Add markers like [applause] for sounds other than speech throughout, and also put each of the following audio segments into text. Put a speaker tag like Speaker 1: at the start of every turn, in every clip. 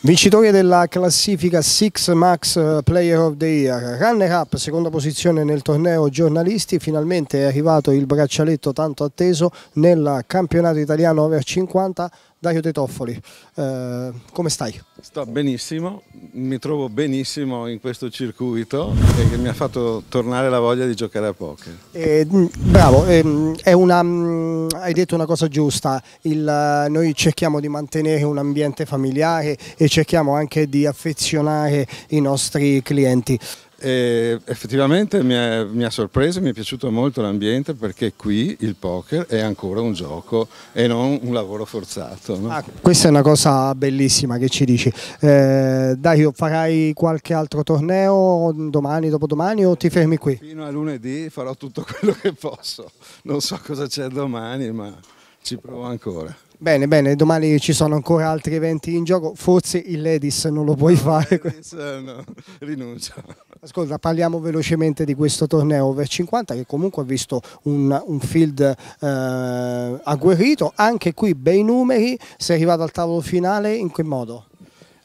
Speaker 1: Vincitore della classifica Six Max eh, Player of the Year, runner up, seconda posizione nel torneo giornalisti, finalmente è arrivato il braccialetto tanto atteso nel campionato italiano over 50, Dario De Toffoli, eh, come stai?
Speaker 2: Sto benissimo, mi trovo benissimo in questo circuito e che mi ha fatto tornare la voglia di giocare a poker.
Speaker 1: Eh, mm, bravo, eh, una, mm, hai detto una cosa giusta, Il, eh, noi cerchiamo di mantenere un ambiente familiare e cerchiamo anche di affezionare i nostri clienti.
Speaker 2: E effettivamente mi, è, mi, ha sorpreso, mi è piaciuto molto l'ambiente perché qui il poker è ancora un gioco e non un lavoro forzato. No? Ah,
Speaker 1: questa è una cosa bellissima che ci dici. Eh, dai, farai qualche altro torneo domani, dopodomani o ti fermi qui?
Speaker 2: Fino a lunedì farò tutto quello che posso. Non so cosa c'è domani, ma ci provo ancora.
Speaker 1: Bene, bene, domani ci sono ancora altri eventi in gioco, forse il Ladies non lo puoi no, fare. Ledis,
Speaker 2: eh, no, [laughs] rinuncia.
Speaker 1: Ascolta, parliamo velocemente di questo torneo over 50 che comunque ha visto un, un field eh, agguerrito, anche qui bei numeri, sei arrivato al tavolo finale in che modo?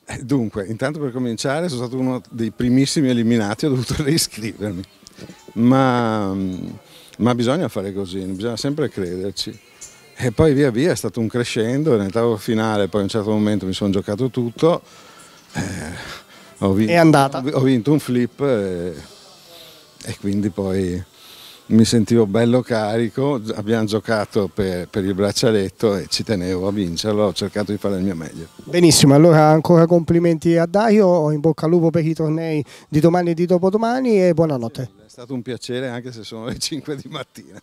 Speaker 2: Eh, dunque, intanto per cominciare sono stato uno dei primissimi eliminati, ho dovuto [laughs] reiscrivermi, ma, mm, ma bisogna fare così, bisogna sempre crederci e poi via via è stato un crescendo, nel tavolo finale poi a un certo momento mi sono giocato tutto, eh, ho, vinto, è andata. ho vinto un flip e, e quindi poi mi sentivo bello carico, abbiamo giocato per, per, il braccialetto e ci tenevo a vincerlo, ho cercato di fare il mio meglio.
Speaker 1: Benissimo, allora ancora complimenti a Dario, in bocca al lupo per i tornei di domani e di dopodomani e buonanotte.
Speaker 2: È stato un piacere anche se sono le 5 di mattina.